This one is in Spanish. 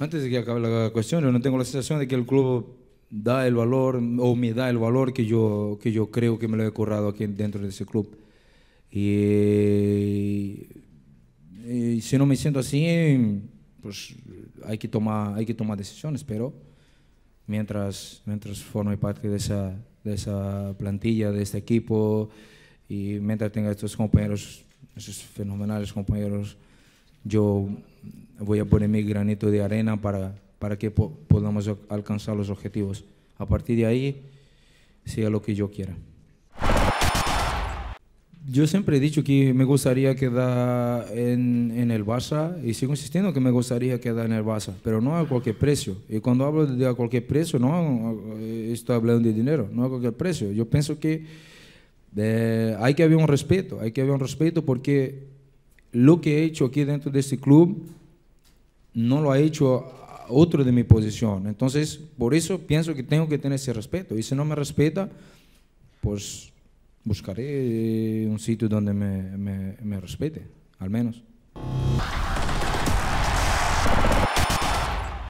Antes de que acabe la cuestión, yo no tengo la sensación de que el club da el valor o me da el valor que yo, que yo creo que me lo he currado aquí dentro de ese club. Y, si no me siento así, pues hay que tomar, hay que tomar decisiones, pero mientras, mientras forme parte de esa, de esa plantilla, de este equipo, y mientras tenga estos compañeros, esos fenomenales compañeros, yo voy a poner mi granito de arena para, para que podamos alcanzar los objetivos. A partir de ahí, sea lo que yo quiera. Yo siempre he dicho que me gustaría quedar en, en, el Barça y sigo insistiendo que me gustaría quedar en el Barça, pero no a cualquier precio. Y cuando hablo de a cualquier precio, no eh, estoy hablando de dinero, no a cualquier precio. Yo pienso que eh, hay que haber un respeto, hay que haber un respeto porque lo que he hecho aquí dentro de este club no lo ha hecho otro de mi posición. Entonces, por eso pienso que tengo que tener ese respeto. Y si no me respeta, pues buscaré un sitio donde me, me respete, al menos.